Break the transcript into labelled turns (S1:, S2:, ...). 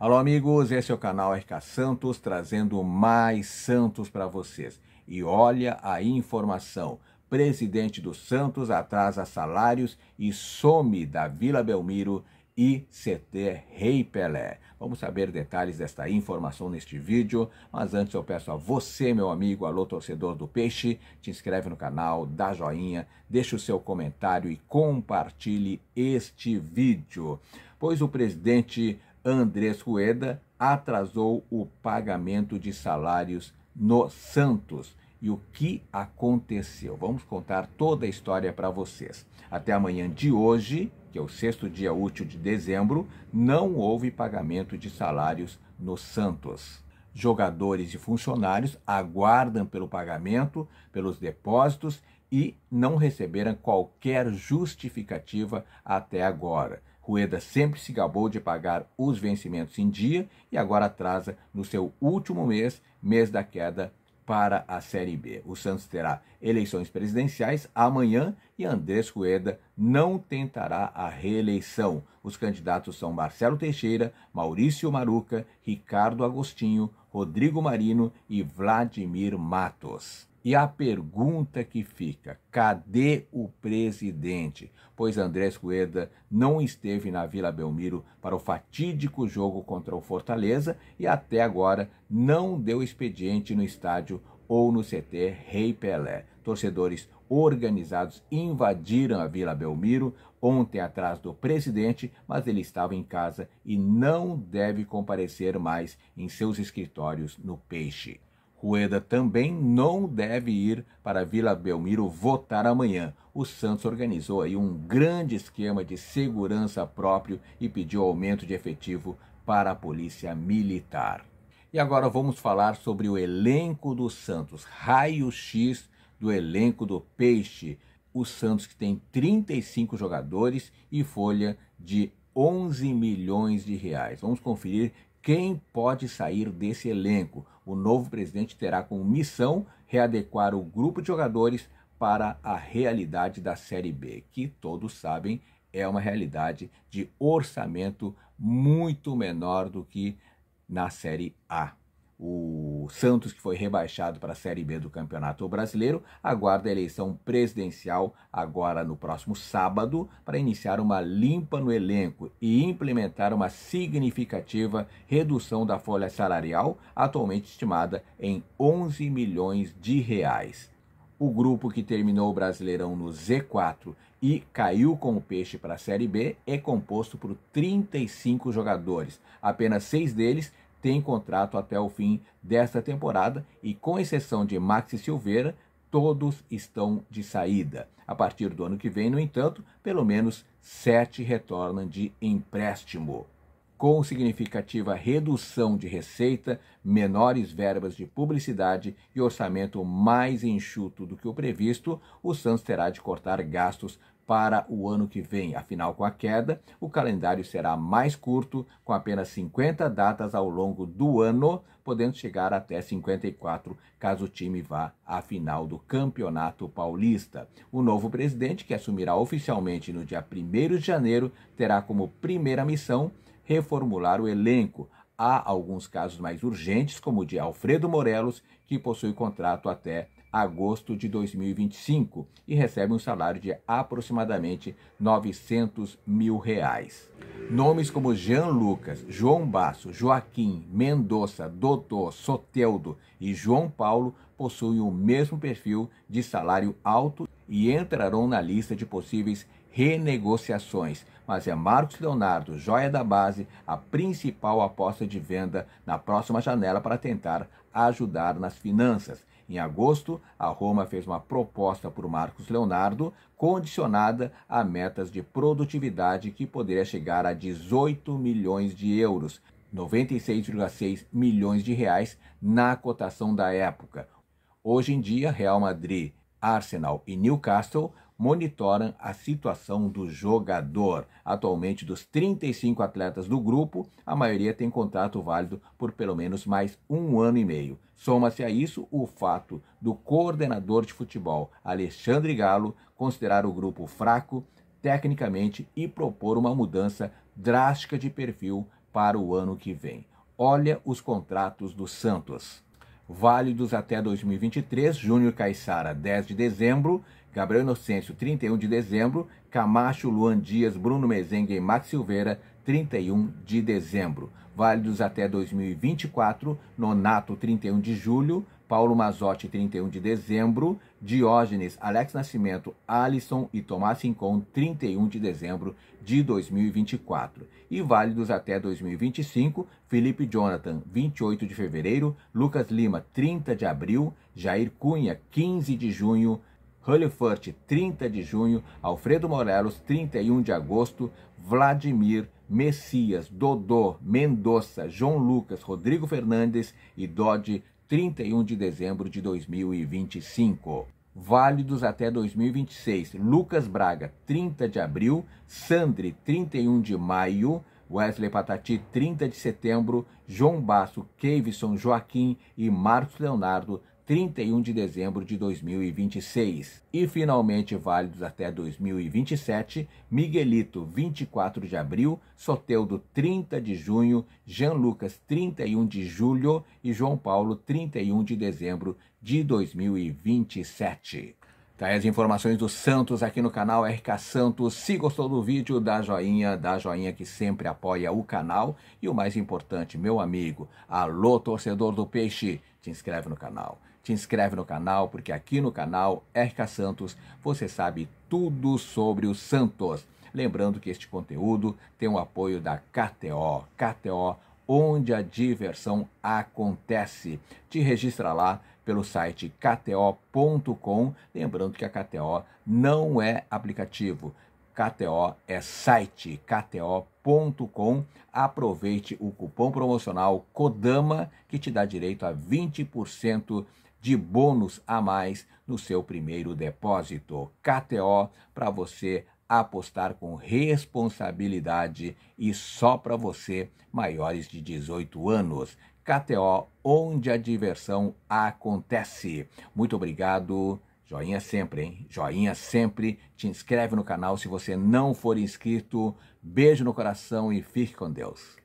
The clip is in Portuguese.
S1: Alô, amigos, esse é o canal RK Santos trazendo mais Santos para vocês. E olha a informação: presidente do Santos atrasa salários e some da Vila Belmiro e CT Rei Pelé. Vamos saber detalhes desta informação neste vídeo, mas antes eu peço a você, meu amigo, alô torcedor do Peixe, te inscreve no canal, dá joinha, deixa o seu comentário e compartilhe este vídeo, pois o presidente Andrés Rueda atrasou o pagamento de salários no Santos. E o que aconteceu? Vamos contar toda a história para vocês. Até amanhã de hoje, que é o sexto dia útil de dezembro, não houve pagamento de salários no Santos. Jogadores e funcionários aguardam pelo pagamento, pelos depósitos e não receberam qualquer justificativa até agora. Rueda sempre se gabou de pagar os vencimentos em dia e agora atrasa no seu último mês, mês da queda para a Série B. O Santos terá eleições presidenciais amanhã e Andrés Rueda não tentará a reeleição. Os candidatos são Marcelo Teixeira, Maurício Maruca, Ricardo Agostinho, Rodrigo Marino e Vladimir Matos. E a pergunta que fica: cadê o presidente? Pois Andrés Cueda não esteve na Vila Belmiro para o fatídico jogo contra o Fortaleza e até agora não deu expediente no estádio ou no CT Rei Pelé. Torcedores organizados invadiram a Vila Belmiro ontem atrás do presidente, mas ele estava em casa e não deve comparecer mais em seus escritórios no Peixe. Rueda também não deve ir para Vila Belmiro votar amanhã. O Santos organizou aí um grande esquema de segurança próprio e pediu aumento de efetivo para a Polícia Militar. E agora vamos falar sobre o elenco do Santos, raio-x do elenco do Peixe. O Santos que tem 35 jogadores e folha de 11 milhões de reais. Vamos conferir quem pode sair desse elenco. O novo presidente terá como missão readequar o grupo de jogadores para a realidade da Série B, que todos sabem é uma realidade de orçamento muito menor do que na Série A. O Santos, que foi rebaixado para a Série B do Campeonato Brasileiro, aguarda a eleição presidencial agora no próximo sábado para iniciar uma limpa no elenco e implementar uma significativa redução da folha salarial, atualmente estimada em 11 milhões de reais. O grupo que terminou o Brasileirão no Z4 e caiu com o peixe para a Série B é composto por 35 jogadores. Apenas seis deles tem contrato até o fim desta temporada e, com exceção de Maxi Silveira, todos estão de saída. A partir do ano que vem, no entanto, pelo menos sete retornam de empréstimo. Com significativa redução de receita, menores verbas de publicidade e orçamento mais enxuto do que o previsto, o Santos terá de cortar gastos para o ano que vem. Afinal, com a queda, o calendário será mais curto, com apenas 50 datas ao longo do ano, podendo chegar até 54 caso o time vá à final do Campeonato Paulista. O novo presidente, que assumirá oficialmente no dia 1 de janeiro, terá como primeira missão reformular o elenco. Há alguns casos mais urgentes, como o de Alfredo Morelos, que possui contrato até agosto de 2025 e recebe um salário de aproximadamente 900 mil reais. Nomes como Jean Lucas, João Basso, Joaquim, Mendonça, Doutor, Soteldo e João Paulo possuem o mesmo perfil de salário alto e entrarão na lista de possíveis renegociações, mas é Marcos Leonardo, joia da base, a principal aposta de venda na próxima janela para tentar ajudar nas finanças. Em agosto, a Roma fez uma proposta por Marcos Leonardo, condicionada a metas de produtividade que poderia chegar a 18 milhões de euros, 96,6 milhões de reais na cotação da época. Hoje em dia, Real Madrid, Arsenal e Newcastle monitoram a situação do jogador. Atualmente, dos 35 atletas do grupo, a maioria tem contrato válido por pelo menos mais um ano e meio. Soma-se a isso o fato do coordenador de futebol, Alexandre Galo, considerar o grupo fraco tecnicamente e propor uma mudança drástica de perfil para o ano que vem. Olha os contratos do Santos válidos até 2023. Júnior Caixara 10 de dezembro. Gabriel Inocêncio, 31 de dezembro. Camacho, Luan Dias, Bruno Mezengue e Max Silveira, 31 de dezembro. Válidos até 2024, Nonato 31 de julho, Paulo Mazotti 31 de dezembro, Diógenes, Alex Nascimento, Alisson e Tomás Sincon, 31 de dezembro de 2024. E válidos até 2025, Felipe Jonathan 28 de fevereiro, Lucas Lima 30 de abril, Jair Cunha 15 de junho, Hullefurt, 30 de junho, Alfredo Morelos, 31 de agosto, Vladimir, Messias, Dodô, Mendonça, João Lucas, Rodrigo Fernandes e Dodge, 31 de dezembro de 2025. Válidos até 2026, Lucas Braga, 30 de abril, Sandri, 31 de maio, Wesley Patati, 30 de setembro, João Basso, Keivison Joaquim e Marcos Leonardo, 31 de dezembro de 2026 e finalmente válidos até 2027, Miguelito 24 de abril, Soteudo 30 de junho, Jean Lucas 31 de julho e João Paulo 31 de dezembro de 2027. Tá as informações do Santos aqui no canal RK Santos. Se gostou do vídeo, dá joinha, dá joinha que sempre apoia o canal. E o mais importante, meu amigo, alô torcedor do Peixe, te inscreve no canal. Te inscreve no canal, porque aqui no canal RK Santos você sabe tudo sobre o Santos. Lembrando que este conteúdo tem o apoio da KTO, KTO onde a diversão acontece. Te registra lá pelo site kto.com, lembrando que a KTO não é aplicativo. KTO é site kto.com. Aproveite o cupom promocional CODAMA que te dá direito a 20% de bônus a mais no seu primeiro depósito. KTO para você apostar com responsabilidade e só para você, maiores de 18 anos. KTO, onde a diversão acontece. Muito obrigado. Joinha sempre, hein? Joinha sempre. Te inscreve no canal se você não for inscrito. Beijo no coração e fique com Deus.